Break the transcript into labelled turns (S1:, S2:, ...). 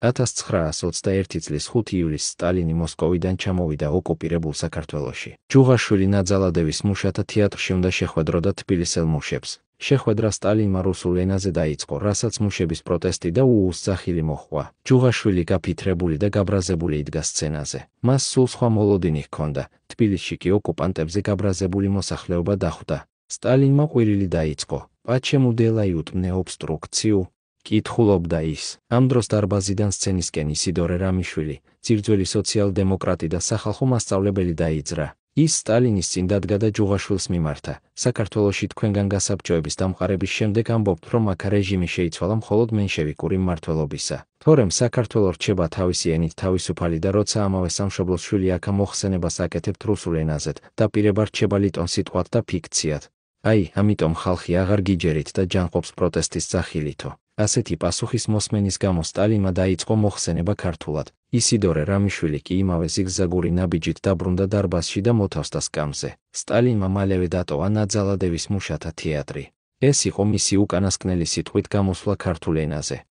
S1: 1921 წლის 5 ივლისს სტალინი მოსკოვიდან ჩამოვიდა ოკუპირებულ საქართველოში. ჯუღაშვილი ნაძალადევის მუშათა თეატრში უნდა შეხვედრო და თბილისელ მუშებს. შეხვედრა სტალინმა რუსულ ენაზე დაიწყო, რასაც მუშების პროტესტი და უუსახილი მოხვა. ჯუღაშვილი გაფიტრებული და გაბრაზებული იდგა სცენაზე. მას სულ სხვა მოლოდინი ჰქონდა. თბილისში კი ოკუპანტებზე გაბრაზებული მოსახლეობა დახვდა. სტალინმა ყვირილი დაიწყო. პაჩემუ დელაიუტ მნე ობსტრუქციუ კითხულობდა ის. ამ დროს დარბაზიდან სცენისკენ ისიდორე რამიშვილი, ძირძველი სოციალ-დემოკრატი და სახალხო მასწავლებელი დაიძრა. ის სტალინის წინ დადგა და ჯუღაშვილს მიმართა. საქართველოსში თქვენგან გასაბჭოების დამყარების შემდეგ ამბობთ, რომ აქ რეჟიმი შეიცვალა მხოლოდ მენშევიკური მმართველობისა. თორემ საქართველოს რჩება თავისი ენით თავისუფალი და როცა ამავე სამშობლოს შვილი აქა მოხსენებას აკეთებთ რუსულ ენაზე, დაპირება რჩება ლიტონ სიტყვად და ფიქციად. აი, ამიტომ ხალხი აღარ გიჯერით და ჯანყობს პროტესტის სახილითო. ასეთი პასუხის მოსმენის გამო სტალინმა დაიწყო მოხსენება ქართულად. ისიდორე რამიშვილი კი იმავე ზიგზაგური ნაბიჯით დაბრუნდა დარბაზში და მოთავსდა სკამზე. სტალინმა მალევე დატოვა ნაძალადევის მუშათა თეატრი. ეს იყო მისი უკანასკნელი სიტყვით გამოსვლა ქართულ ენაზე.